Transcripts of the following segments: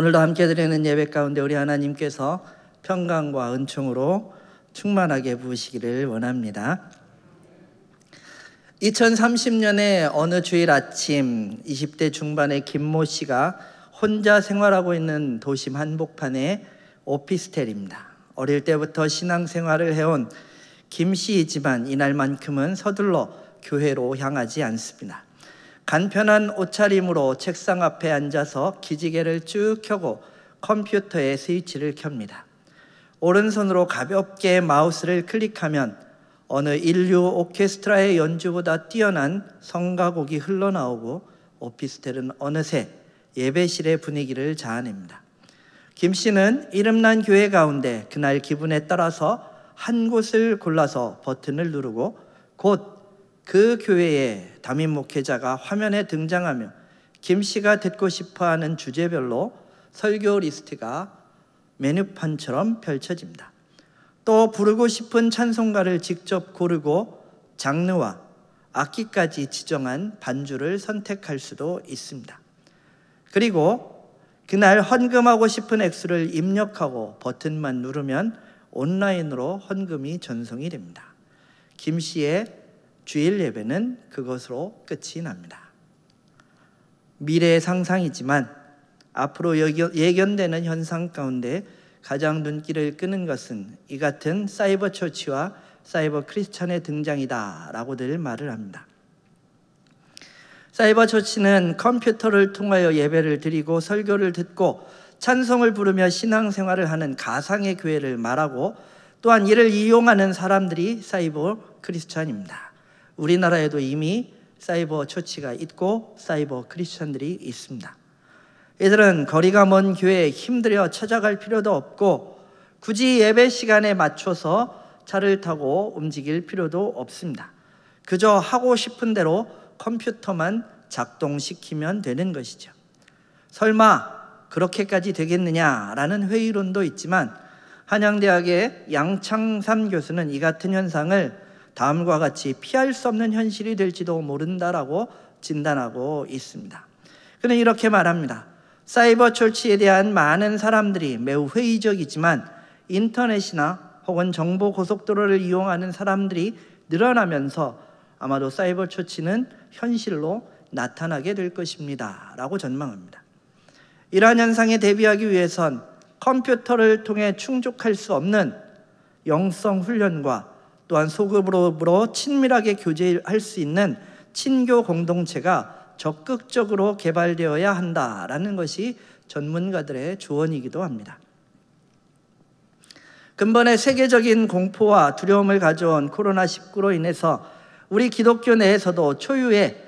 오늘도 함께 드리는 예배 가운데 우리 하나님께서 평강과 은총으로 충만하게 부으시기를 원합니다. 2030년에 어느 주일 아침 20대 중반의 김모 씨가 혼자 생활하고 있는 도심 한복판의 오피스텔입니다. 어릴 때부터 신앙생활을 해온 김 씨이지만 이날만큼은 서둘러 교회로 향하지 않습니다. 간편한 옷차림으로 책상 앞에 앉아서 기지개를 쭉 켜고 컴퓨터에 스위치를 켭니다. 오른손으로 가볍게 마우스를 클릭하면 어느 인류 오케스트라의 연주보다 뛰어난 성가곡이 흘러나오고 오피스텔은 어느새 예배실의 분위기를 자아냅니다. 김 씨는 이름난 교회 가운데 그날 기분에 따라서 한 곳을 골라서 버튼을 누르고 곧그 교회에 담임 목회자가 화면에 등장하며 김 씨가 듣고 싶어 하는 주제별로 설교 리스트가 메뉴판처럼 펼쳐집니다. 또 부르고 싶은 찬송가를 직접 고르고 장르와 악기까지 지정한 반주를 선택할 수도 있습니다. 그리고 그날 헌금하고 싶은 액수를 입력하고 버튼만 누르면 온라인으로 헌금이 전송이 됩니다. 김 씨의 주일 예배는 그것으로 끝이 납니다. 미래의 상상이지만 앞으로 예견되는 현상 가운데 가장 눈길을 끄는 것은 이 같은 사이버 처치와 사이버 크리스천의 등장이다라고들 말을 합니다. 사이버 처치는 컴퓨터를 통하여 예배를 드리고 설교를 듣고 찬송을 부르며 신앙생활을 하는 가상의 교회를 말하고 또한 이를 이용하는 사람들이 사이버 크리스천입니다. 우리나라에도 이미 사이버 처치가 있고 사이버 크리스천들이 있습니다. 이들은 거리가 먼 교회에 힘들어 찾아갈 필요도 없고 굳이 예배 시간에 맞춰서 차를 타고 움직일 필요도 없습니다. 그저 하고 싶은 대로 컴퓨터만 작동시키면 되는 것이죠. 설마 그렇게까지 되겠느냐라는 회의론도 있지만 한양대학의 양창삼 교수는 이 같은 현상을 다음과 같이 피할 수 없는 현실이 될지도 모른다라고 진단하고 있습니다. 그는 이렇게 말합니다. 사이버 철치에 대한 많은 사람들이 매우 회의적이지만 인터넷이나 혹은 정보 고속도로를 이용하는 사람들이 늘어나면서 아마도 사이버 철치는 현실로 나타나게 될 것입니다. 라고 전망합니다. 이러한 현상에 대비하기 위해선 컴퓨터를 통해 충족할 수 없는 영성 훈련과 또한 소급으로 친밀하게 교제할 수 있는 친교 공동체가 적극적으로 개발되어야 한다라는 것이 전문가들의 조언이기도 합니다. 근본의 세계적인 공포와 두려움을 가져온 코로나19로 인해서 우리 기독교 내에서도 초유의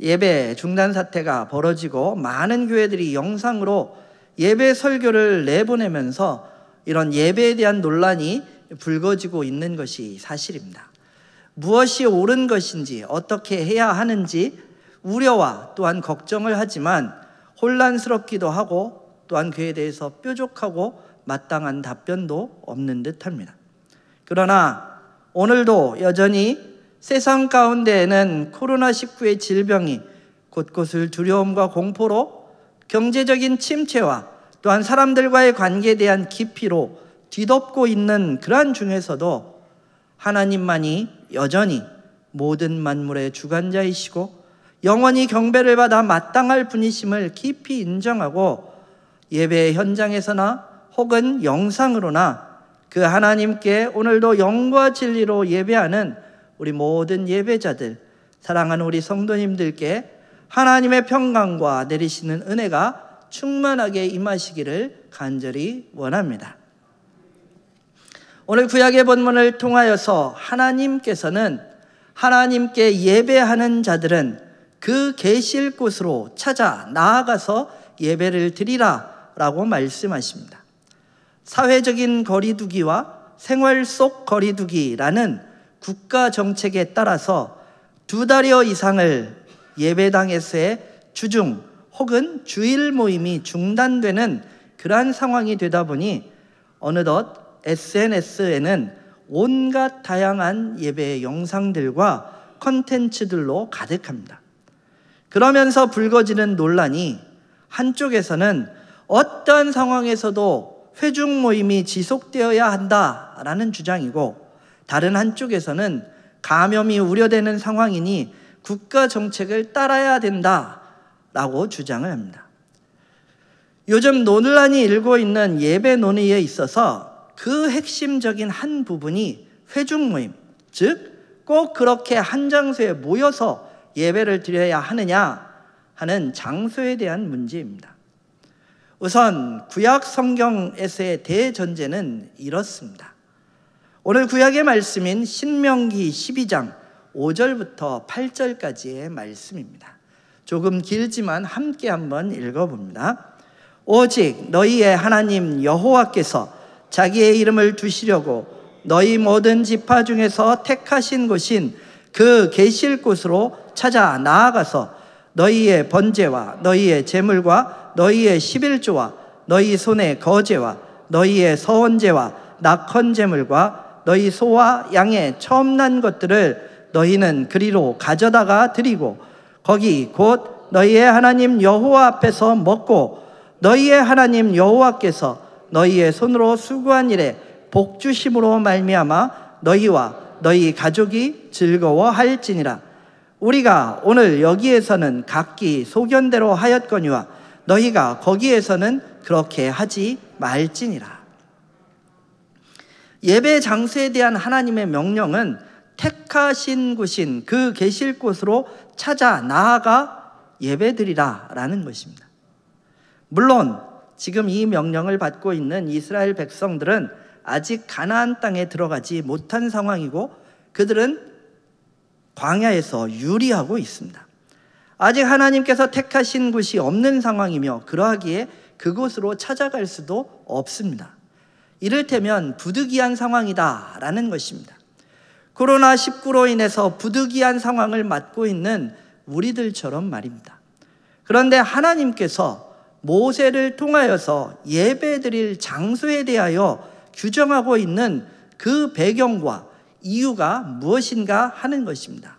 예배 중단 사태가 벌어지고 많은 교회들이 영상으로 예배 설교를 내보내면서 이런 예배에 대한 논란이 불거지고 있는 것이 사실입니다. 무엇이 옳은 것인지 어떻게 해야 하는지 우려와 또한 걱정을 하지만 혼란스럽기도 하고 또한 그에 대해서 뾰족하고 마땅한 답변도 없는 듯 합니다. 그러나 오늘도 여전히 세상 가운데에는 코로나19의 질병이 곳곳을 두려움과 공포로 경제적인 침체와 또한 사람들과의 관계에 대한 기피로 뒤덮고 있는 그러한 중에서도 하나님만이 여전히 모든 만물의 주관자이시고 영원히 경배를 받아 마땅할 분이심을 깊이 인정하고 예배 현장에서나 혹은 영상으로나 그 하나님께 오늘도 영과 진리로 예배하는 우리 모든 예배자들, 사랑하는 우리 성도님들께 하나님의 평강과 내리시는 은혜가 충만하게 임하시기를 간절히 원합니다. 오늘 구약의 본문을 통하여서 하나님께서는 하나님께 예배하는 자들은 그 계실 곳으로 찾아 나아가서 예배를 드리라라고 말씀하십니다. 사회적인 거리두기와 생활 속 거리두기라는 국가 정책에 따라서 두 달여 이상을 예배당에서의 주중 혹은 주일 모임이 중단되는 그러한 상황이 되다 보니 어느덧 SNS에는 온갖 다양한 예배의 영상들과 컨텐츠들로 가득합니다. 그러면서 불거지는 논란이 한쪽에서는 어떤 상황에서도 회중 모임이 지속되어야 한다라는 주장이고 다른 한쪽에서는 감염이 우려되는 상황이니 국가 정책을 따라야 된다라고 주장을 합니다. 요즘 논란이 일고 있는 예배 논의에 있어서 그 핵심적인 한 부분이 회중 모임, 즉 꼭 그렇게 한 장소에 모여서 예배를 드려야 하느냐 하는 장소에 대한 문제입니다. 우선 구약 성경에서의 대전제는 이렇습니다. 오늘 구약의 말씀인 신명기 12장 5절부터 8절까지의 말씀입니다. 조금 길지만 함께 한번 읽어봅니다. 오직 너희의 하나님 여호와께서 자기의 이름을 두시려고 너희 모든 지파 중에서 택하신 곳인 그 계실 곳으로 찾아 나아가서 너희의 번제와 너희의 재물과 너희의 십일조와 너희 손의 거제와 너희의 서원제와 낙헌 재물과 너희 소와 양의 처음 난 것들을 너희는 그리로 가져다가 드리고 거기 곧 너희의 하나님 여호와 앞에서 먹고 너희의 하나님 여호와께서 너희의 손으로 수고한 일에 복 주심으로 말미암아 너희와 너희 가족이 즐거워할지니라 우리가 오늘 여기에서는 각기 소견대로 하였거니와 너희가 거기에서는 그렇게 하지 말지니라 예배 장소에 대한 하나님의 명령은 택하신 곳인 그 계실 곳으로 찾아 나아가 예배드리라라는 것입니다. 물론 지금 이 명령을 받고 있는 이스라엘 백성들은 아직 가나안 땅에 들어가지 못한 상황이고 그들은 광야에서 유리하고 있습니다. 아직 하나님께서 택하신 곳이 없는 상황이며 그러하기에 그곳으로 찾아갈 수도 없습니다. 이를테면 부득이한 상황이다라는 것입니다. 코로나19로 인해서 부득이한 상황을 맞고 있는 우리들처럼 말입니다. 그런데 하나님께서 모세를 통하여서 예배드릴 장소에 대하여 규정하고 있는 그 배경과 이유가 무엇인가 하는 것입니다.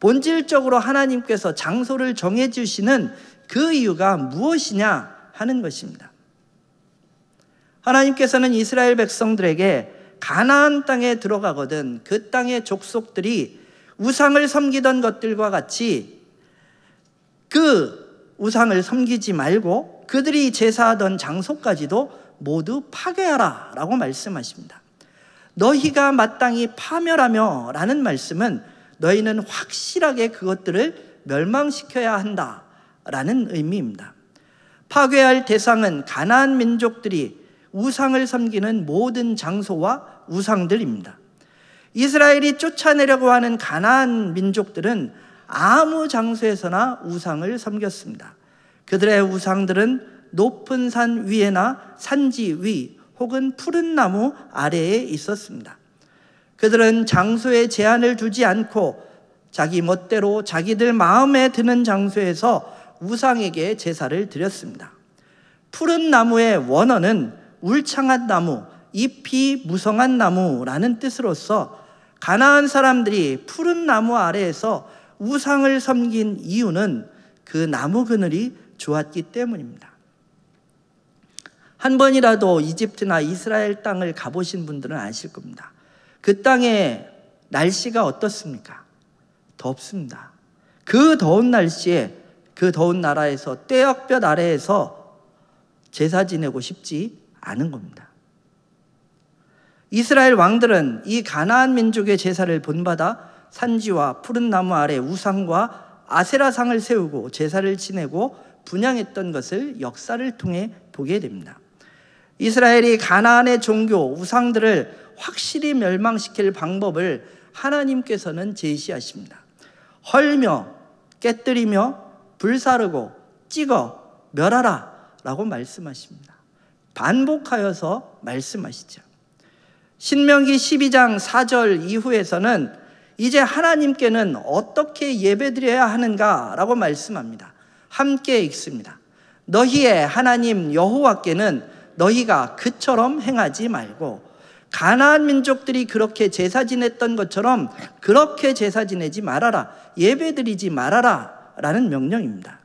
본질적으로 하나님께서 장소를 정해 주시는 그 이유가 무엇이냐 하는 것입니다. 하나님께서는 이스라엘 백성들에게 가나안 땅에 들어가거든 그 땅의 족속들이 우상을 섬기던 것들과 같이 그 우상을 섬기지 말고 그들이 제사하던 장소까지도 모두 파괴하라 라고 말씀하십니다. 너희가 마땅히 파멸하며 라는 말씀은 너희는 확실하게 그것들을 멸망시켜야 한다 라는 의미입니다. 파괴할 대상은 가나 민족들이 우상을 섬기는 모든 장소와 우상들입니다. 이스라엘이 쫓아내려고 하는 가나 민족들은 아무 장소에서나 우상을 섬겼습니다. 그들의 우상들은 높은 산 위에나 산지 위 혹은 푸른 나무 아래에 있었습니다. 그들은 장소에 제한을 두지 않고 자기 멋대로 자기들 마음에 드는 장소에서 우상에게 제사를 드렸습니다. 푸른 나무의 원어는 울창한 나무, 잎이 무성한 나무라는 뜻으로서 가나안 사람들이 푸른 나무 아래에서 우상을 섬긴 이유는 그 나무 그늘이 주었기 때문입니다. 한 번이라도 이집트나 이스라엘 땅을 가보신 분들은 아실 겁니다. 그 땅의 날씨가 어떻습니까? 덥습니다. 그 더운 날씨에 그 더운 나라에서 떼역볕 아래에서 제사 지내고 싶지 않은 겁니다. 이스라엘 왕들은 이 가나안 민족의 제사를 본받아 산지와 푸른 나무 아래 우상과 아세라상을 세우고 제사를 지내고 분양했던 것을 역사를 통해 보게 됩니다. 이스라엘이 가나안의 종교 우상들을 확실히 멸망시킬 방법을 하나님께서는 제시하십니다. 헐며 깨뜨리며 불사르고 찍어 멸하라라고 말씀하십니다. 반복하여서 말씀하시죠. 신명기 12장 4절 이후에서는 이제 하나님께는 어떻게 예배드려야 하는가라고 말씀합니다. 함께 읽습니다. 너희의 하나님 여호와께는 너희가 그처럼 행하지 말고 가나안 민족들이 그렇게 제사 지냈던 것처럼 그렇게 제사 지내지 말아라. 예배 드리지 말아라. 라는 명령입니다.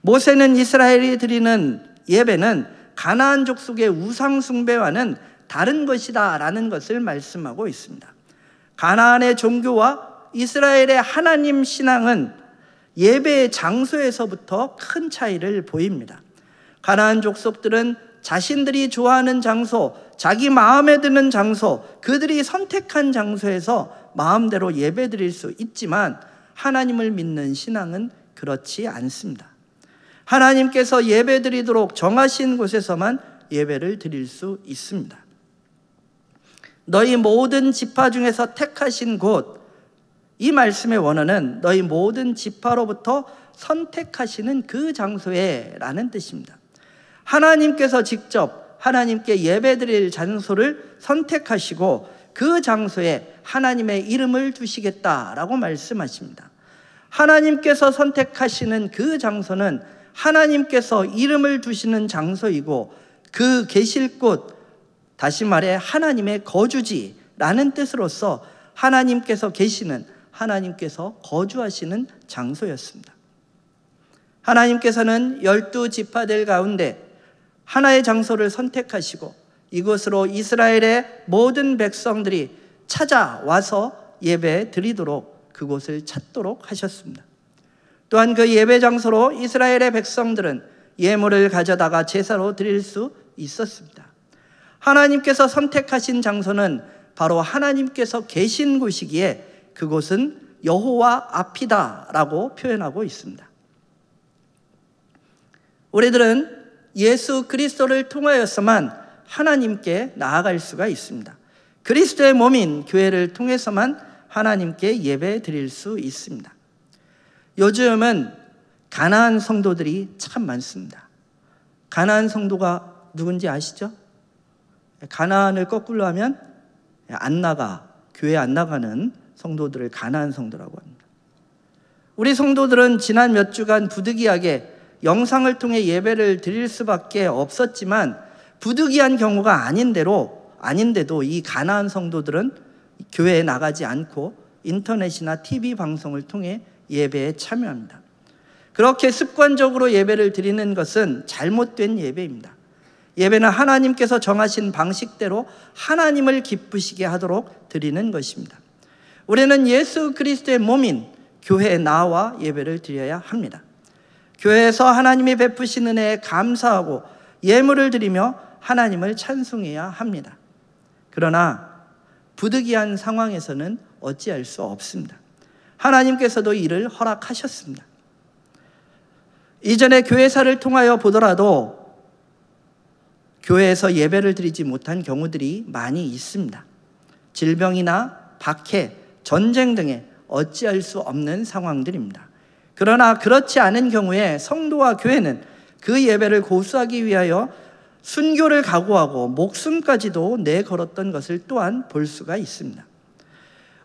모세는 이스라엘이 드리는 예배는 가나안 족속의 우상 숭배와는 다른 것이다. 라는 것을 말씀하고 있습니다. 가나안의 종교와 이스라엘의 하나님 신앙은 예배의 장소에서부터 큰 차이를 보입니다. 가나안 족속들은 자신들이 좋아하는 장소, 자기 마음에 드는 장소, 그들이 선택한 장소에서 마음대로 예배 드릴 수 있지만 하나님을 믿는 신앙은 그렇지 않습니다. 하나님께서 예배 드리도록 정하신 곳에서만 예배를 드릴 수 있습니다. 너희 모든 지파 중에서 택하신 곳, 이 말씀의 원어는 너희 모든 지파로부터 선택하시는 그 장소에 라는 뜻입니다. 하나님께서 직접 하나님께 예배드릴 장소를 선택하시고 그 장소에 하나님의 이름을 두시겠다라고 말씀하십니다. 하나님께서 선택하시는 그 장소는 하나님께서 이름을 두시는 장소이고 그 계실 곳 다시 말해 하나님의 거주지라는 뜻으로서 하나님께서 계시는 하나님께서 거주하시는 장소였습니다. 하나님께서는 열두 지파들 가운데 하나의 장소를 선택하시고 이곳으로 이스라엘의 모든 백성들이 찾아와서 예배 드리도록 그곳을 찾도록 하셨습니다. 또한 그 예배 장소로 이스라엘의 백성들은 예물을 가져다가 제사로 드릴 수 있었습니다. 하나님께서 선택하신 장소는 바로 하나님께서 계신 곳이기에 그곳은 여호와 앞이다라고 표현하고 있습니다. 우리들은 예수 그리스도를 통하여서만 하나님께 나아갈 수가 있습니다. 그리스도의 몸인 교회를 통해서만 하나님께 예배 드릴 수 있습니다. 요즘은 가난한 성도들이 참 많습니다. 가난한 성도가 누군지 아시죠? 가난을 거꾸로 하면 안 나가, 교회 안 나가는 성도들을 가난한 성도라고 합니다. 우리 성도들은 지난 몇 주간 부득이하게 영상을 통해 예배를 드릴 수밖에 없었지만 부득이한 경우가 아닌대로 아닌데도 이 가난한 성도들은 교회에 나가지 않고 인터넷이나 TV 방송을 통해 예배에 참여합니다. 그렇게 습관적으로 예배를 드리는 것은 잘못된 예배입니다. 예배는 하나님께서 정하신 방식대로 하나님을 기쁘시게 하도록 드리는 것입니다. 우리는 예수 그리스도의 몸인 교회에 나와 예배를 드려야 합니다. 교회에서 하나님이 베푸신 은혜에 감사하고 예물을 드리며 하나님을 찬송해야 합니다. 그러나 부득이한 상황에서는 어찌할 수 없습니다. 하나님께서도 이를 허락하셨습니다. 이전에 교회사를 통하여 보더라도 교회에서 예배를 드리지 못한 경우들이 많이 있습니다. 질병이나 박해, 전쟁 등의 어찌할 수 없는 상황들입니다. 그러나 그렇지 않은 경우에 성도와 교회는 그 예배를 고수하기 위하여 순교를 각오하고 목숨까지도 내걸었던 것을 또한 볼 수가 있습니다.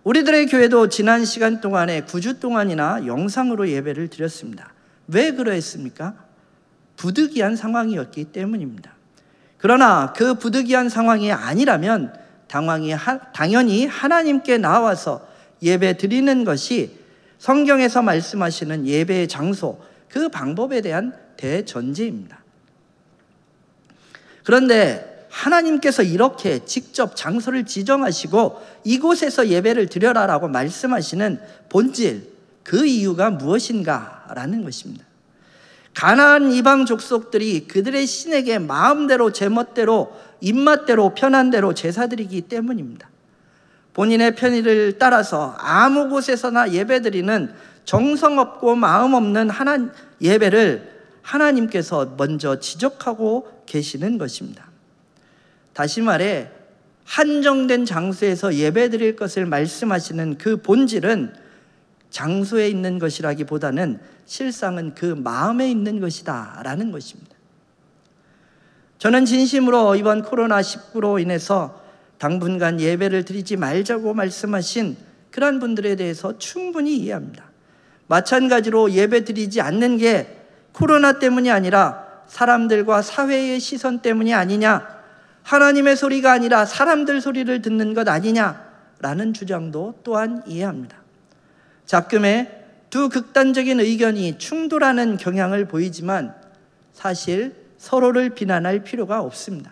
우리들의 교회도 지난 시간 동안에 9주 동안이나 영상으로 예배를 드렸습니다. 왜 그러했습니까? 부득이한 상황이었기 때문입니다. 그러나 그 부득이한 상황이 아니라면 당황히 당연히 하나님께 나와서 예배 드리는 것이 성경에서 말씀하시는 예배의 장소, 그 방법에 대한 대전제입니다. 그런데 하나님께서 이렇게 직접 장소를 지정하시고 이곳에서 예배를 드려라 라고 말씀하시는 본질, 그 이유가 무엇인가 라는 것입니다. 가나 이방 족속들이 그들의 신에게 마음대로 제멋대로 입맛대로 편한대로 제사드리기 때문입니다. 본인의 편의를 따라서 아무 곳에서나 예배드리는 정성 없고 마음 없는 하나 예배를 하나님께서 먼저 지적하고 계시는 것입니다. 다시 말해 한정된 장소에서 예배드릴 것을 말씀하시는 그 본질은 장소에 있는 것이라기보다는 실상은 그 마음에 있는 것이다라는 것입니다. 저는 진심으로 이번 코로나19로 인해서 당분간 예배를 드리지 말자고 말씀하신 그런 분들에 대해서 충분히 이해합니다. 마찬가지로 예배 드리지 않는 게 코로나 때문이 아니라 사람들과 사회의 시선 때문이 아니냐, 하나님의 소리가 아니라 사람들 소리를 듣는 것 아니냐라는 주장도 또한 이해합니다. 작금의 두 극단적인 의견이 충돌하는 경향을 보이지만 사실 서로를 비난할 필요가 없습니다.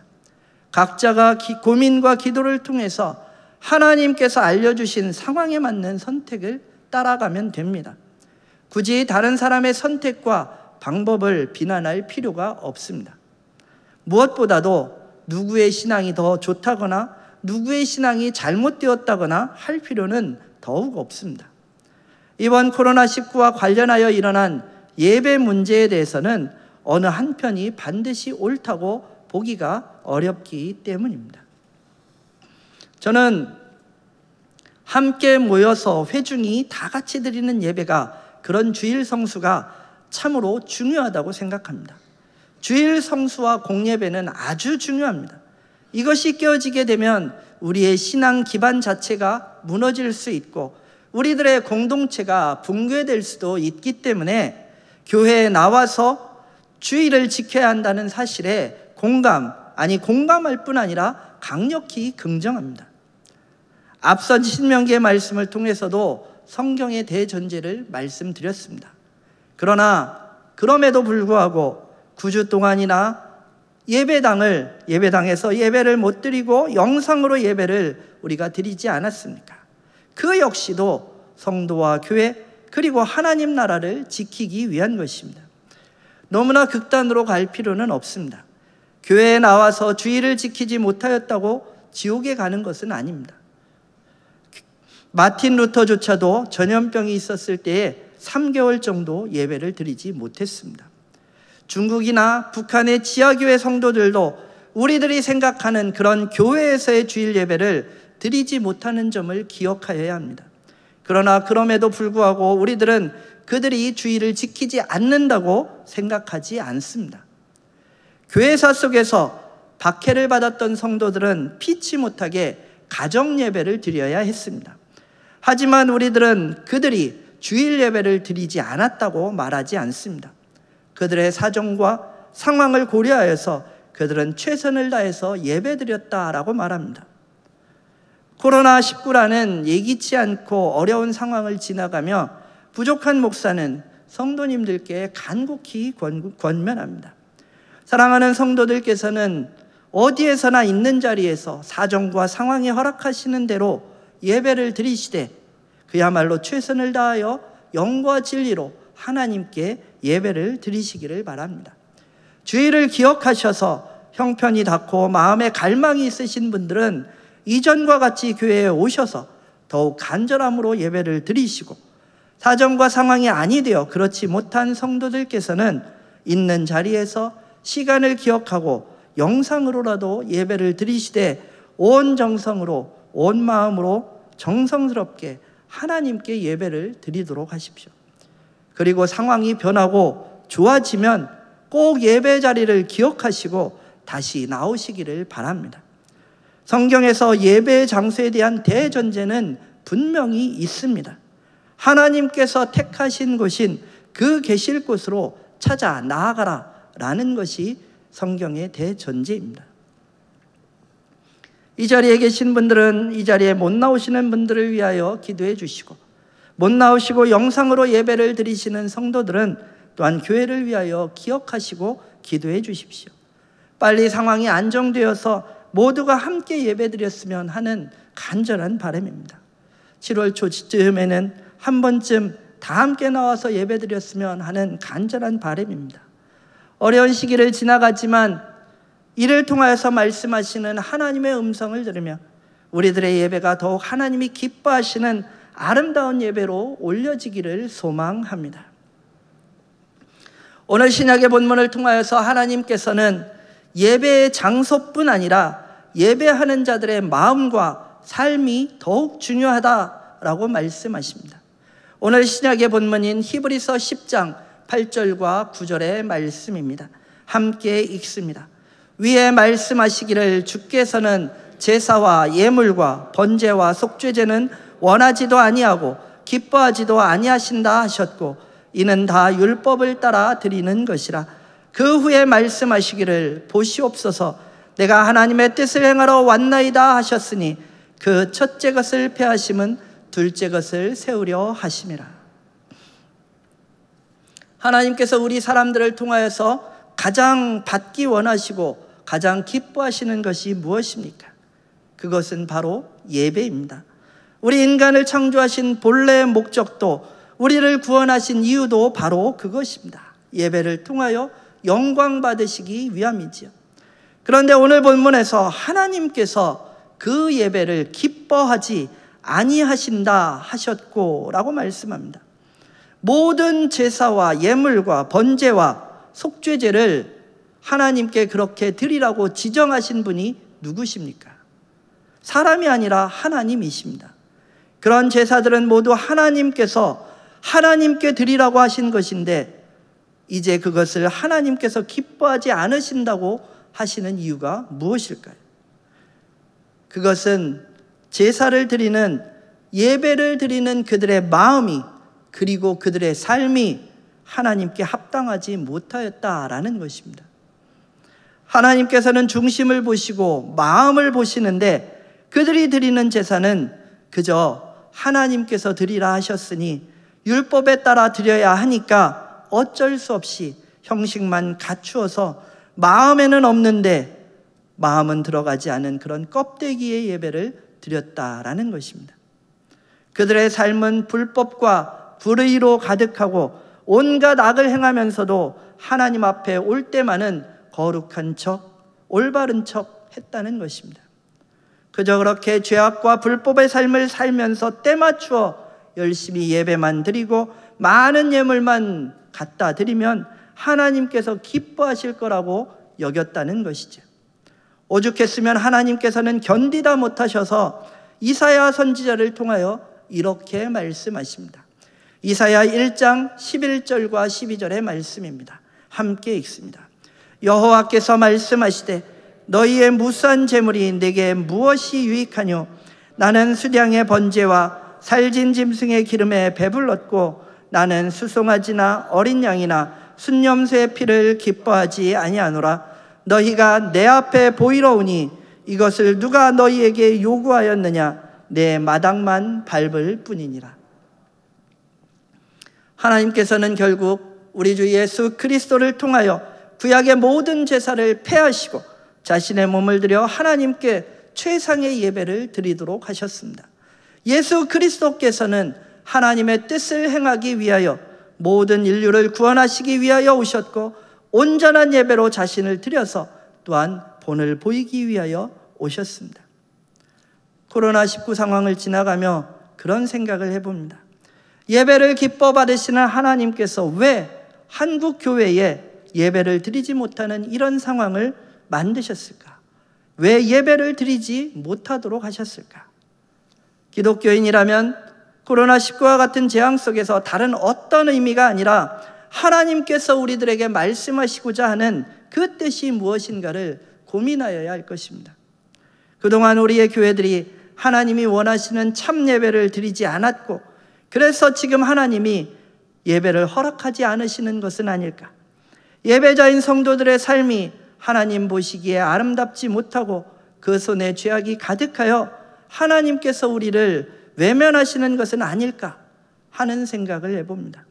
각자가 기, 고민과 기도를 통해서 하나님께서 알려주신 상황에 맞는 선택을 따라가면 됩니다. 굳이 다른 사람의 선택과 방법을 비난할 필요가 없습니다. 무엇보다도 누구의 신앙이 더 좋다거나 누구의 신앙이 잘못되었다거나 할 필요는 더욱 없습니다. 이번 코로나19와 관련하여 일어난 예배 문제에 대해서는 어느 한편이 반드시 옳다고 보기가 어렵기 때문입니다. 저는 함께 모여서 회중이 다 같이 드리는 예배가 그런 주일 성수가 참으로 중요하다고 생각합니다. 주일 성수와 공예배는 아주 중요합니다. 이것이 깨어지게 되면 우리의 신앙 기반 자체가 무너질 수 있고 우리들의 공동체가 붕괴될 수도 있기 때문에 교회에 나와서 주의를 지켜야 한다는 사실에 공감, 아니 공감할 뿐 아니라 강력히 긍정합니다. 앞선 신명기의 말씀을 통해서도 성경의 대전제를 말씀드렸습니다. 그러나 그럼에도 불구하고 9주 동안이나 예배당을 예배당에서 예배를 못 드리고 영상으로 예배를 우리가 드리지 않았습니까? 그 역시도 성도와 교회 그리고 하나님 나라를 지키기 위한 것입니다. 너무나 극단으로 갈 필요는 없습니다. 교회에 나와서 주의를 지키지 못하였다고 지옥에 가는 것은 아닙니다. 마틴 루터조차도 전염병이 있었을 때에 3개월 정도 예배를 드리지 못했습니다. 중국이나 북한의 지하교회 성도들도 우리들이 생각하는 그런 교회에서의 주일 예배를 드리지 못하는 점을 기억하여야 합니다. 그러나 그럼에도 불구하고 우리들은 그들이 주의를 지키지 않는다고 생각하지 않습니다. 교회사 속에서 박해를 받았던 성도들은 피치 못하게 가정 예배를 드려야 했습니다. 하지만 우리들은 그들이 주일 예배를 드리지 않았다고 말하지 않습니다. 그들의 사정과 상황을 고려하여서 그들은 최선을 다해서 예배 드렸다라고 말합니다. 코로나19라는 예기치 않고 어려운 상황을 지나가며 부족한 목사는 성도님들께 간곡히 권면합니다. 사랑하는 성도들께서는 어디에서나 있는 자리에서 사정과 상황이 허락하시는 대로 예배를 드리시되 그야말로 최선을 다하여 영과 진리로 하나님께 예배를 드리시기를 바랍니다. 주의를 기억하셔서 형편이 닿고 마음에 갈망이 있으신 분들은 이전과 같이 교회에 오셔서 더욱 간절함으로 예배를 드리시고 사정과 상황이 아니 되어 그렇지 못한 성도들께서는 있는 자리에서 시간을 기억하고 영상으로라도 예배를 드리시되 온 정성으로 온 마음으로 정성스럽게 하나님께 예배를 드리도록 하십시오. 그리고 상황이 변하고 좋아지면 꼭 예배 자리를 기억하시고 다시 나오시기를 바랍니다. 성경에서 예배 장소에 대한 대전제는 분명히 있습니다. 하나님께서 택하신 곳인 그 계실 곳으로 찾아 나아가라. 라는 것이 성경의 대전제입니다. 이 자리에 계신 분들은 이 자리에 못 나오시는 분들을 위하여 기도해 주시고 못 나오시고 영상으로 예배를 드리시는 성도들은 또한 교회를 위하여 기억하시고 기도해 주십시오. 빨리 상황이 안정되어서 모두가 함께 예배드렸으면 하는 간절한 바람입니다. 7월 초쯤에는 한 번쯤 다 함께 나와서 예배드렸으면 하는 간절한 바람입니다. 어려운 시기를 지나갔지만 이를 통하여서 말씀하시는 하나님의 음성을 들으며 우리들의 예배가 더욱 하나님이 기뻐하시는 아름다운 예배로 올려지기를 소망합니다. 오늘 신약의 본문을 통하여서 하나님께서는 예배의 장소뿐 아니라 예배하는 자들의 마음과 삶이 더욱 중요하다라고 말씀하십니다. 오늘 신약의 본문인 히브리서 10장 8절과 9절의 말씀입니다. 함께 읽습니다. 위에 말씀하시기를 주께서는 제사와 예물과 번제와 속죄제는 원하지도 아니하고 기뻐하지도 아니하신다 하셨고 이는 다 율법을 따라 드리는 것이라 그 후에 말씀하시기를 보시옵소서 내가 하나님의 뜻을 행하러 왔나이다 하셨으니 그 첫째 것을 폐하심은 둘째 것을 세우려 하심이라 하나님께서 우리 사람들을 통하여서 가장 받기 원하시고 가장 기뻐하시는 것이 무엇입니까? 그것은 바로 예배입니다. 우리 인간을 창조하신 본래의 목적도 우리를 구원하신 이유도 바로 그것입니다. 예배를 통하여 영광 받으시기 위함이지요. 그런데 오늘 본문에서 하나님께서 그 예배를 기뻐하지 아니하신다 하셨고라고 말씀합니다. 모든 제사와 예물과 번제와 속죄제를 하나님께 그렇게 드리라고 지정하신 분이 누구십니까? 사람이 아니라 하나님이십니다. 그런 제사들은 모두 하나님께서 하나님께 드리라고 하신 것인데 이제 그것을 하나님께서 기뻐하지 않으신다고 하시는 이유가 무엇일까요? 그것은 제사를 드리는 예배를 드리는 그들의 마음이 그리고 그들의 삶이 하나님께 합당하지 못하였다라는 것입니다. 하나님께서는 중심을 보시고 마음을 보시는데 그들이 드리는 제사는 그저 하나님께서 드리라 하셨으니 율법에 따라 드려야 하니까 어쩔 수 없이 형식만 갖추어서 마음에는 없는데 마음은 들어가지 않은 그런 껍데기의 예배를 드렸다라는 것입니다. 그들의 삶은 불법과 불의로 가득하고 온갖 악을 행하면서도 하나님 앞에 올 때만은 거룩한 척, 올바른 척 했다는 것입니다. 그저 그렇게 죄악과 불법의 삶을 살면서 때맞추어 열심히 예배만 드리고 많은 예물만 갖다 드리면 하나님께서 기뻐하실 거라고 여겼다는 것이죠. 오죽했으면 하나님께서는 견디다 못하셔서 이사야 선지자를 통하여 이렇게 말씀하십니다. 이사야 1장 11절과 12절의 말씀입니다. 함께 읽습니다. 여호와께서 말씀하시되 너희의 무수한 재물이 내게 무엇이 유익하뇨 나는 수량의 번제와 살진 짐승의 기름에 배불렀고 나는 수송아지나 어린 양이나 순념새 피를 기뻐하지 아니하노라 너희가 내 앞에 보이러 오니 이것을 누가 너희에게 요구하였느냐 내 마당만 밟을 뿐이니라 하나님께서는 결국 우리 주 예수 그리스도를 통하여 구약의 모든 제사를 폐하시고 자신의 몸을 들여 하나님께 최상의 예배를 드리도록 하셨습니다. 예수 그리스도께서는 하나님의 뜻을 행하기 위하여 모든 인류를 구원하시기 위하여 오셨고 온전한 예배로 자신을 드려서 또한 본을 보이기 위하여 오셨습니다. 코로나19 상황을 지나가며 그런 생각을 해봅니다. 예배를 기뻐 받으시는 하나님께서 왜 한국 교회에 예배를 드리지 못하는 이런 상황을 만드셨을까? 왜 예배를 드리지 못하도록 하셨을까? 기독교인이라면 코로나19와 같은 재앙 속에서 다른 어떤 의미가 아니라 하나님께서 우리들에게 말씀하시고자 하는 그 뜻이 무엇인가를 고민하여야 할 것입니다. 그동안 우리의 교회들이 하나님이 원하시는 참 예배를 드리지 않았고 그래서 지금 하나님이 예배를 허락하지 않으시는 것은 아닐까? 예배자인 성도들의 삶이 하나님 보시기에 아름답지 못하고 그 손에 죄악이 가득하여 하나님께서 우리를 외면하시는 것은 아닐까 하는 생각을 해봅니다.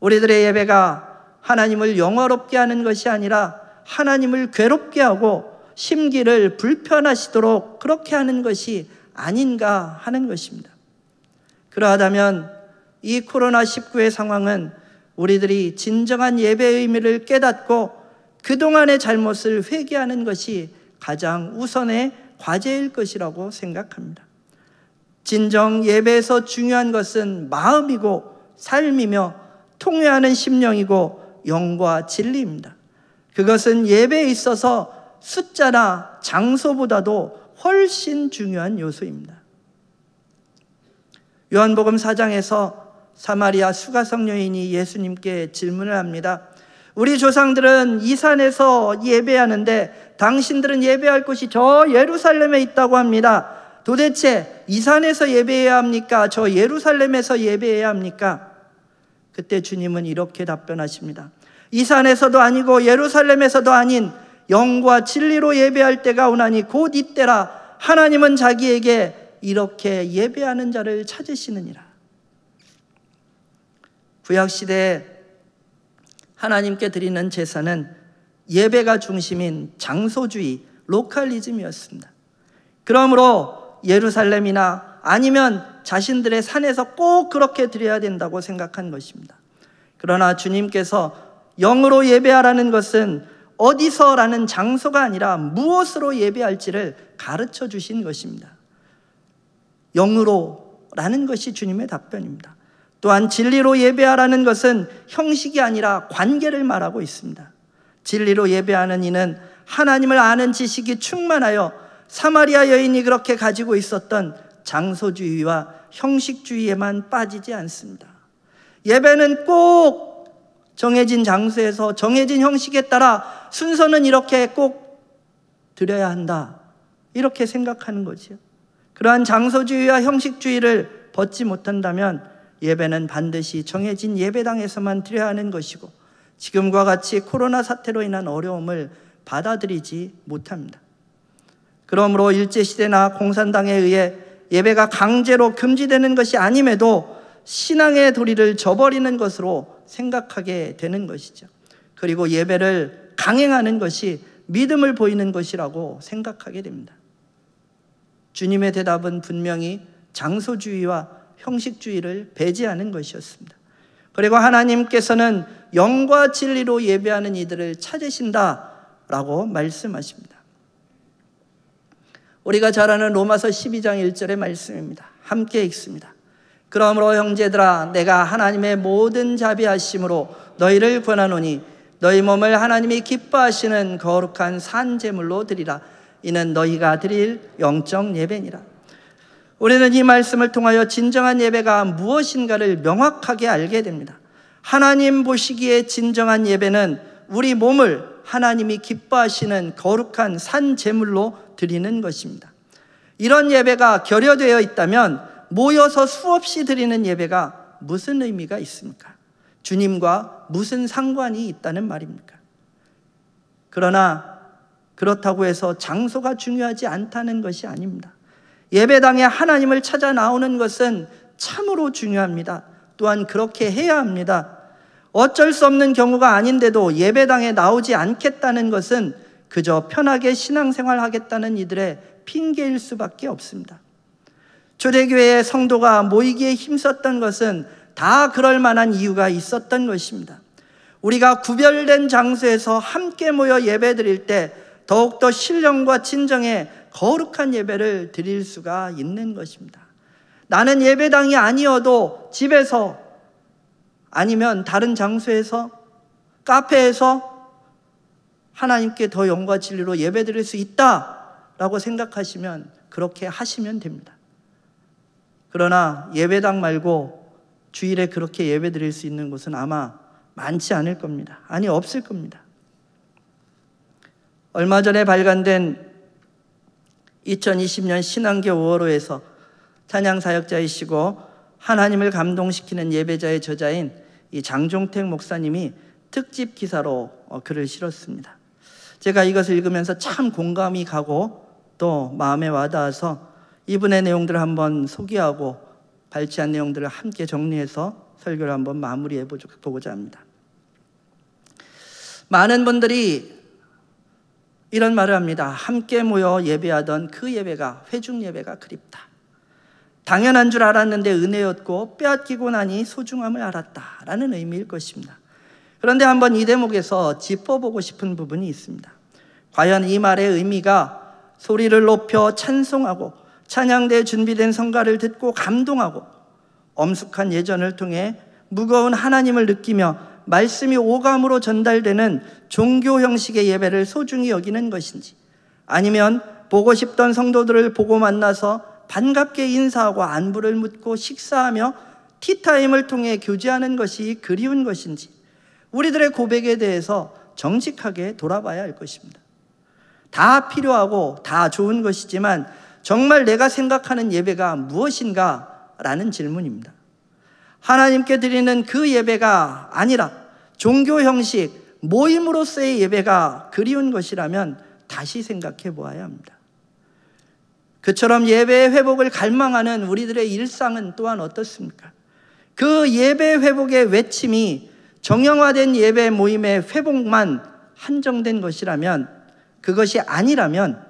우리들의 예배가 하나님을 영화롭게 하는 것이 아니라 하나님을 괴롭게 하고 심기를 불편하시도록 그렇게 하는 것이 아닌가 하는 것입니다. 그러하다면 이 코로나19의 상황은 우리들이 진정한 예배의 의미를 깨닫고 그동안의 잘못을 회개하는 것이 가장 우선의 과제일 것이라고 생각합니다. 진정 예배에서 중요한 것은 마음이고 삶이며 통회하는 심령이고 영과 진리입니다. 그것은 예배에 있어서 숫자나 장소보다도 훨씬 중요한 요소입니다. 요한복음 4장에서 사마리아 수가성 여인이 예수님께 질문을 합니다. 우리 조상들은 이 산에서 예배하는데 당신들은 예배할 곳이 저 예루살렘에 있다고 합니다. 도대체 이 산에서 예배해야 합니까? 저 예루살렘에서 예배해야 합니까? 그때 주님은 이렇게 답변하십니다. 이 산에서도 아니고 예루살렘에서도 아닌 영과 진리로 예배할 때가 오나니 곧 이때라 하나님은 자기에게 이렇게 예배하는 자를 찾으시느니라. 구약시대에 하나님께 드리는 제사는 예배가 중심인 장소주의, 로컬리즘이었습니다. 그러므로 예루살렘이나 아니면 자신들의 산에서 꼭 그렇게 드려야 된다고 생각한 것입니다. 그러나 주님께서 영으로 예배하라는 것은 어디서라는 장소가 아니라 무엇으로 예배할지를 가르쳐 주신 것입니다. 영으로라는 것이 주님의 답변입니다. 또한 진리로 예배하라는 것은 형식이 아니라 관계를 말하고 있습니다. 진리로 예배하는 이는 하나님을 아는 지식이 충만하여 사마리아 여인이 그렇게 가지고 있었던 장소주의와 형식주의에만 빠지지 않습니다. 예배는 꼭 정해진 장소에서 정해진 형식에 따라 순서는 이렇게 꼭 드려야 한다. 이렇게 생각하는 거지요. 그러한 장소주의와 형식주의를 벗지 못한다면 예배는 반드시 정해진 예배당에서만 드려야 하는 것이고 지금과 같이 코로나 사태로 인한 어려움을 받아들이지 못합니다. 그러므로 일제시대나 공산당에 의해 예배가 강제로 금지되는 것이 아님에도 신앙의 도리를 저버리는 것으로 생각하게 되는 것이죠. 그리고 예배를 강행하는 것이 믿음을 보이는 것이라고 생각하게 됩니다. 주님의 대답은 분명히 장소주의와 형식주의를 배제하는 것이었습니다. 그리고 하나님께서는 영과 진리로 예배하는 이들을 찾으신다라고 말씀하십니다. 우리가 잘 아는 로마서 12장 1절의 말씀입니다. 함께 읽습니다. 그러므로 형제들아 내가 하나님의 모든 자비하심으로 너희를 권하노니 너희 몸을 하나님이 기뻐하시는 거룩한 산 제물로 드리라. 이는 너희가 드릴 영적 예배니라. 우리는 이 말씀을 통하여 진정한 예배가 무엇인가를 명확하게 알게 됩니다. 하나님 보시기에 진정한 예배는 우리 몸을 하나님이 기뻐하시는 거룩한 산 제물로 드리는 것입니다. 이런 예배가 결여되어 있다면 모여서 수없이 드리는 예배가 무슨 의미가 있습니까? 주님과 무슨 상관이 있다는 말입니까? 그러나 그렇다고 해서 장소가 중요하지 않다는 것이 아닙니다. 예배당에 하나님을 찾아 나오는 것은 참으로 중요합니다. 또한 그렇게 해야 합니다. 어쩔 수 없는 경우가 아닌데도 예배당에 나오지 않겠다는 것은 그저 편하게 신앙생활 하겠다는 이들의 핑계일 수밖에 없습니다. 초대교회의 성도가 모이기에 힘썼던 것은 다 그럴 만한 이유가 있었던 것입니다. 우리가 구별된 장소에서 함께 모여 예배 드릴 때 더욱더 신령과 진정의 거룩한 예배를 드릴 수가 있는 것입니다. 나는 예배당이 아니어도 집에서 아니면 다른 장소에서 카페에서 하나님께 더 영과 진리로 예배 드릴 수 있다라고 생각하시면 그렇게 하시면 됩니다. 그러나 예배당 말고 주일에 그렇게 예배 드릴 수 있는 곳은 아마 많지 않을 겁니다. 아니, 없을 겁니다. 얼마 전에 발간된 2020년 신앙교 5월호에서 찬양 사역자이시고 하나님을 감동시키는 예배자의 저자인 이 장종택 목사님이 특집 기사로 어, 글을 실었습니다. 제가 이것을 읽으면서 참 공감이 가고 또 마음에 와닿아서 이분의 내용들을 한번 소개하고 발췌한 내용들을 함께 정리해서 설교를 한번 마무리해 보고자 합니다. 많은 분들이 이런 말을 합니다. 함께 모여 예배하던 그 예배가 회중 예배가 그립다. 당연한 줄 알았는데 은혜였고 빼앗기고 나니 소중함을 알았다라는 의미일 것입니다. 그런데 한번 이 대목에서 짚어보고 싶은 부분이 있습니다. 과연 이 말의 의미가 소리를 높여 찬송하고 찬양대 준비된 성가를 듣고 감동하고 엄숙한 예전을 통해 무거운 하나님을 느끼며 말씀이 오감으로 전달되는 종교 형식의 예배를 소중히 여기는 것인지 아니면 보고 싶던 성도들을 보고 만나서 반갑게 인사하고 안부를 묻고 식사하며 티타임을 통해 교제하는 것이 그리운 것인지 우리들의 고백에 대해서 정직하게 돌아봐야 할 것입니다. 다 필요하고 다 좋은 것이지만 정말 내가 생각하는 예배가 무엇인가 라는 질문입니다. 하나님께 드리는 그 예배가 아니라 종교 형식, 모임으로서의 예배가 그리운 것이라면 다시 생각해 보아야 합니다. 그처럼 예배의 회복을 갈망하는 우리들의 일상은 또한 어떻습니까? 그 예배 회복의 외침이 정형화된 예배 모임의 회복만 한정된 것이라면 그것이 아니라면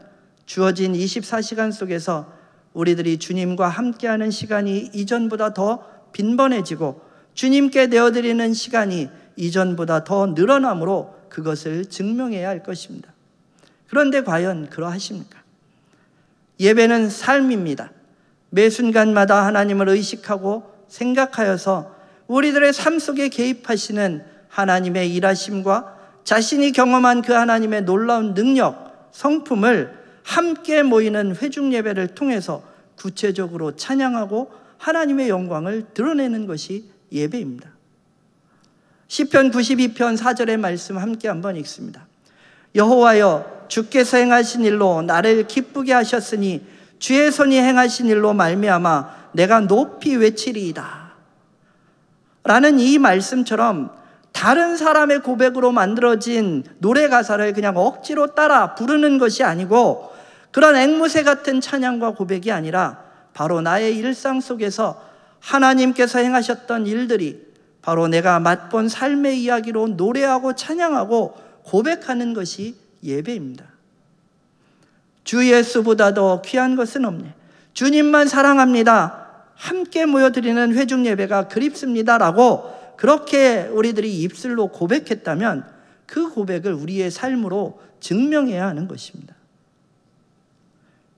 주어진 24시간 속에서 우리들이 주님과 함께하는 시간이 이전보다 더 빈번해지고 주님께 내어드리는 시간이 이전보다 더 늘어나므로 그것을 증명해야 할 것입니다. 그런데 과연 그러하십니까? 예배는 삶입니다. 매 순간마다 하나님을 의식하고 생각하여서 우리들의 삶 속에 개입하시는 하나님의 일하심과 자신이 경험한 그 하나님의 놀라운 능력, 성품을 함께 모이는 회중 예배를 통해서 구체적으로 찬양하고 하나님의 영광을 드러내는 것이 예배입니다. 시편 92편 4절의 말씀 함께 한번 읽습니다. 여호와여 주께서 행하신 일로 나를 기쁘게 하셨으니 주의 손이 행하신 일로 말미암아 내가 높이 외치리이다. 라는 이 말씀처럼 다른 사람의 고백으로 만들어진 노래 가사를 그냥 억지로 따라 부르는 것이 아니고 그런 앵무새 같은 찬양과 고백이 아니라 바로 나의 일상 속에서 하나님께서 행하셨던 일들이 바로 내가 맛본 삶의 이야기로 노래하고 찬양하고 고백하는 것이 예배입니다. 주 예수보다 더 귀한 것은 없네. 주님만 사랑합니다. 함께 모여드리는 회중 예배가 그립습니다라고 그렇게 우리들이 입술로 고백했다면 그 고백을 우리의 삶으로 증명해야 하는 것입니다.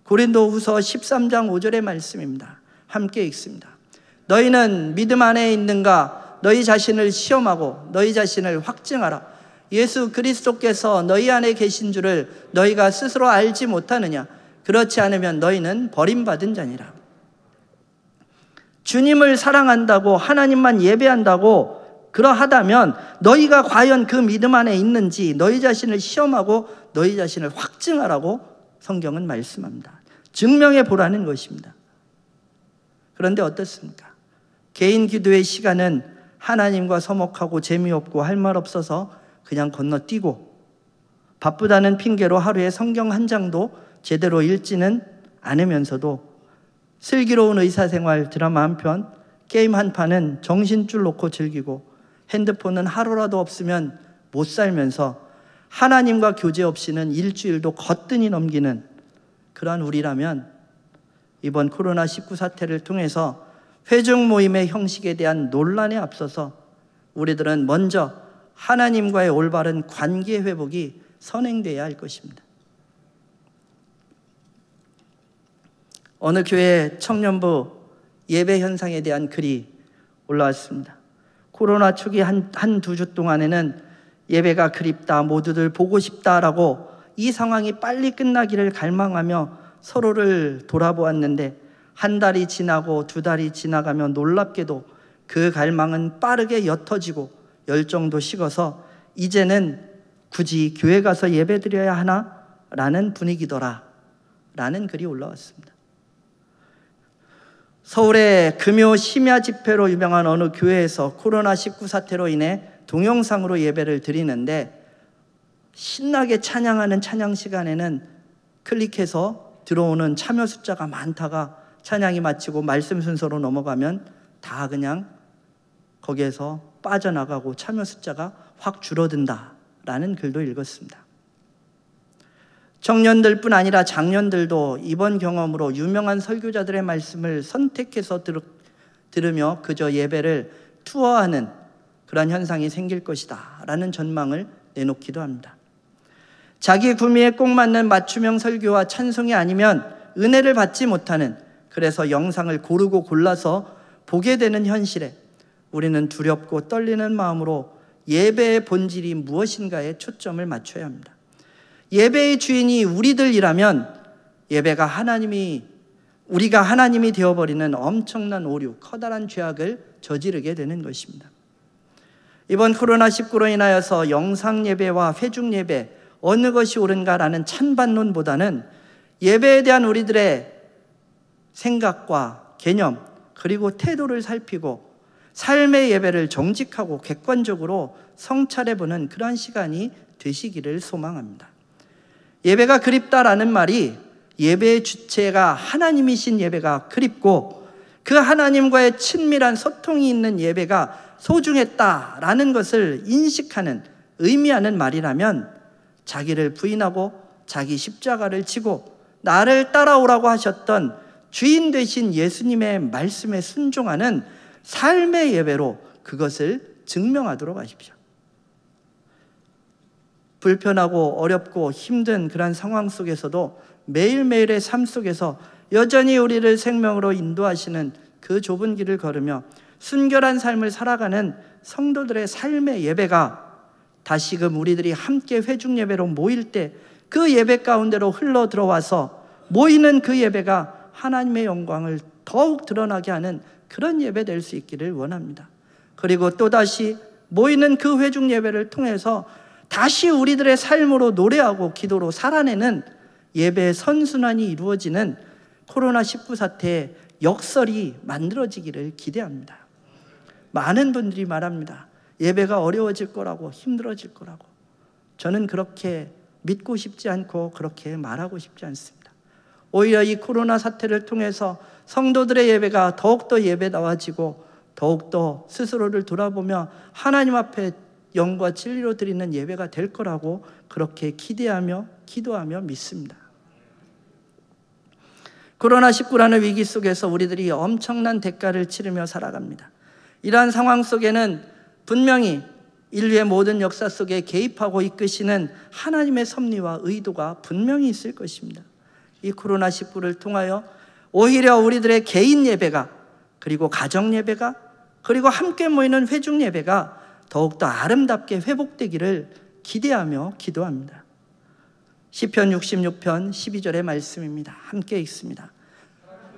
고린도후서 13장 5절의 말씀입니다. 함께 읽습니다. 너희는 믿음 안에 있는가 너희 자신을 시험하고 너희 자신을 확증하라. 예수 그리스도께서 너희 안에 계신 줄을 너희가 스스로 알지 못하느냐 그렇지 않으면 너희는 버림받은 자니라. 주님을 사랑한다고 하나님만 예배한다고 그러하다면 너희가 과연 그 믿음 안에 있는지 너희 자신을 시험하고 너희 자신을 확증하라고 성경은 말씀합니다. 증명해 보라는 것입니다. 그런데 어떻습니까? 개인 기도의 시간은 하나님과 서먹하고 재미없고 할 말 없어서 그냥 건너뛰고 바쁘다는 핑계로 하루에 성경 한 장도 제대로 읽지는 않으면서도 슬기로운 의사생활 드라마 한 편, 게임 한 판은 정신줄 놓고 즐기고 핸드폰은 하루라도 없으면 못 살면서 하나님과 교제 없이는 일주일도 거뜬히 넘기는 그러한 우리라면 이번 코로나19 사태를 통해서 회중 모임의 형식에 대한 논란에 앞서서 우리들은 먼저 하나님과의 올바른 관계 회복이 선행돼야 할 것입니다. 어느 교회 청년부 예배 현상에 대한 글이 올라왔습니다. 코로나 초기 한, 한 두 주 동안에는 예배가 그립다, 모두들 보고 싶다라고 이 상황이 빨리 끝나기를 갈망하며 서로를 돌아보았는데 한 달이 지나고 두 달이 지나가며 놀랍게도 그 갈망은 빠르게 옅어지고 열정도 식어서 이제는 굳이 교회 가서 예배 드려야 하나? 라는 분위기더라. 라는 글이 올라왔습니다. 서울의 금요 심야 집회로 유명한 어느 교회에서 코로나19 사태로 인해 동영상으로 예배를 드리는데 신나게 찬양하는 찬양 시간에는 클릭해서 들어오는 참여 숫자가 많다가 찬양이 마치고 말씀 순서로 넘어가면 다 그냥 거기에서 빠져나가고 참여 숫자가 확 줄어든다라는 글도 읽었습니다. 청년들뿐 아니라 장년들도 이번 경험으로 유명한 설교자들의 말씀을 선택해서 들, 으며 그저 예배를 투어하는 그러한 현상이 생길 것이다 라는 전망을 내놓기도 합니다. 자기 구미에 꼭 맞는 맞춤형 설교와 찬송이 아니면 은혜를 받지 못하는 그래서 영상을 고르고 골라서 보게 되는 현실에 우리는 두렵고 떨리는 마음으로 예배의 본질이 무엇인가에 초점을 맞춰야 합니다. 예배의 주인이 우리들이라면 예배가 하나님이 우리가 하나님이 되어버리는 엄청난 오류, 커다란 죄악을 저지르게 되는 것입니다. 이번 코로나19로 인하여서 영상 예배와 회중 예배 어느 것이 옳은가라는 찬반론보다는 예배에 대한 우리들의 생각과 개념 그리고 태도를 살피고 삶의 예배를 정직하고 객관적으로 성찰해 보는 그러한 시간이 되시기를 소망합니다. 예배가 그립다라는 말이 예배의 주체가 하나님이신 예배가 그립고 그 하나님과의 친밀한 소통이 있는 예배가 소중했다라는 것을 인식하는 의미하는 말이라면 자기를 부인하고 자기 십자가를 치고 나를 따라오라고 하셨던 주인 되신 예수님의 말씀에 순종하는 삶의 예배로 그것을 증명하도록 하십시오. 불편하고 어렵고 힘든 그런 상황 속에서도 매일매일의 삶 속에서 여전히 우리를 생명으로 인도하시는 그 좁은 길을 걸으며 순결한 삶을 살아가는 성도들의 삶의 예배가 다시금 우리들이 그 함께 회중 예배로 모일 때 그 예배 가운데로 흘러 들어와서 모이는 그 예배가 하나님의 영광을 더욱 드러나게 하는 그런 예배 될 수 있기를 원합니다. 그리고 또다시 모이는 그 회중 예배를 통해서 다시 우리들의 삶으로 노래하고 기도로 살아내는 예배의 선순환이 이루어지는 코로나19 사태의 역설이 만들어지기를 기대합니다. 많은 분들이 말합니다. 예배가 어려워질 거라고 힘들어질 거라고. 저는 그렇게 믿고 싶지 않고 그렇게 말하고 싶지 않습니다. 오히려 이 코로나 사태를 통해서 성도들의 예배가 더욱더 예배나와지고 더욱더 스스로를 돌아보며 하나님 앞에 영과 진리로 드리는 예배가 될 거라고 그렇게 기대하며 기도하며 믿습니다. 코로나19라는 위기 속에서 우리들이 엄청난 대가를 치르며 살아갑니다. 이러한 상황 속에는 분명히 인류의 모든 역사 속에 개입하고 이끄시는 하나님의 섭리와 의도가 분명히 있을 것입니다. 이 코로나19를 통하여 오히려 우리들의 개인 예배가 그리고 가정 예배가 그리고 함께 모이는 회중 예배가 더욱더 아름답게 회복되기를 기대하며 기도합니다. 시편 66편 12절의 말씀입니다. 함께 읽습니다.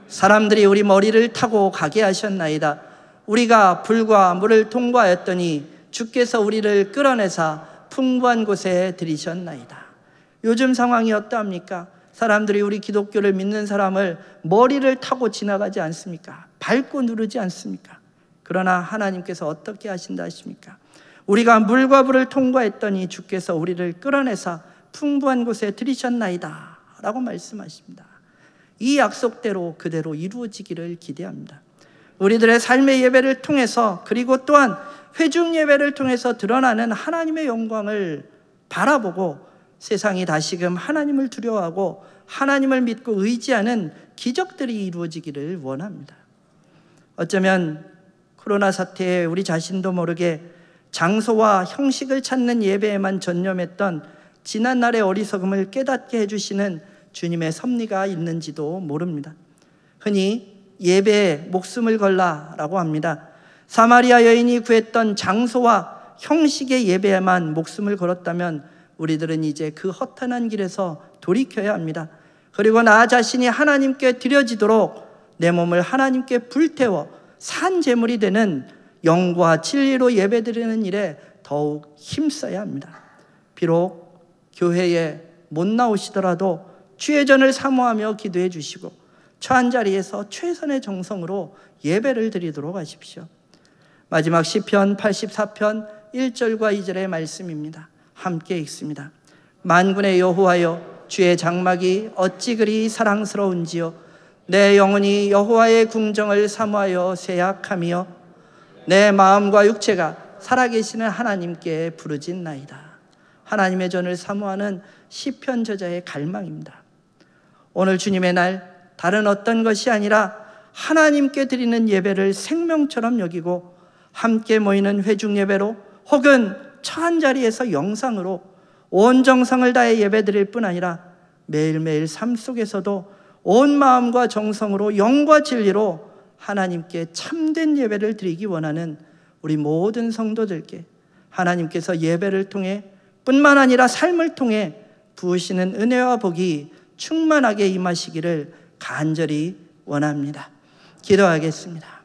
사람들이 우리 머리를 타고 가게 하셨나이다. 우리가 불과 물을 통과했더니 주께서 우리를 끌어내사 풍부한 곳에 들이셨나이다. 요즘 상황이 어떠합니까? 사람들이 우리 기독교를 믿는 사람을 머리를 타고 지나가지 않습니까? 밟고 누르지 않습니까? 그러나 하나님께서 어떻게 하신다 하십니까? 우리가 물과 불을 통과했더니 주께서 우리를 끌어내사 풍부한 곳에 들이셨나이다. 라고 말씀하십니다. 이 약속대로 그대로 이루어지기를 기대합니다. 우리들의 삶의 예배를 통해서 그리고 또한 회중 예배를 통해서 드러나는 하나님의 영광을 바라보고 세상이 다시금 하나님을 두려워하고 하나님을 믿고 의지하는 기적들이 이루어지기를 원합니다. 어쩌면 코로나 사태에 우리 자신도 모르게 장소와 형식을 찾는 예배에만 전념했던 지난날의 어리석음을 깨닫게 해주시는 주님의 섭리가 있는지도 모릅니다. 흔히 예배에 목숨을 걸라라고 합니다. 사마리아 여인이 구했던 장소와 형식의 예배에만 목숨을 걸었다면 우리들은 이제 그 허탄한 길에서 돌이켜야 합니다. 그리고 나 자신이 하나님께 드려지도록 내 몸을 하나님께 불태워 산 제물이 되는 영과 진리로 예배드리는 일에 더욱 힘써야 합니다. 비록 교회에 못 나오시더라도 주의전을 사모하며 기도해 주시고 처한 자리에서 최선의 정성으로 예배를 드리도록 하십시오. 마지막 시편 84편 1절과 2절의 말씀입니다. 함께 읽습니다. 만군의 여호와여 주의 장막이 어찌 그리 사랑스러운지요 내 영혼이 여호와의 궁정을 사모하여 세약하며 내 마음과 육체가 살아계시는 하나님께 부르짖나이다. 하나님의 전을 사모하는 시편 저자의 갈망입니다. 오늘 주님의 날 다른 어떤 것이 아니라 하나님께 드리는 예배를 생명처럼 여기고 함께 모이는 회중 예배로 혹은 처한 자리에서 영상으로 온 정성을 다해 예배 드릴 뿐 아니라 매일매일 삶 속에서도 온 마음과 정성으로 영과 진리로 하나님께 참된 예배를 드리기 원하는 우리 모든 성도들께 하나님께서 예배를 통해 뿐만 아니라 삶을 통해 부으시는 은혜와 복이 충만하게 임하시기를 간절히 원합니다. 기도하겠습니다.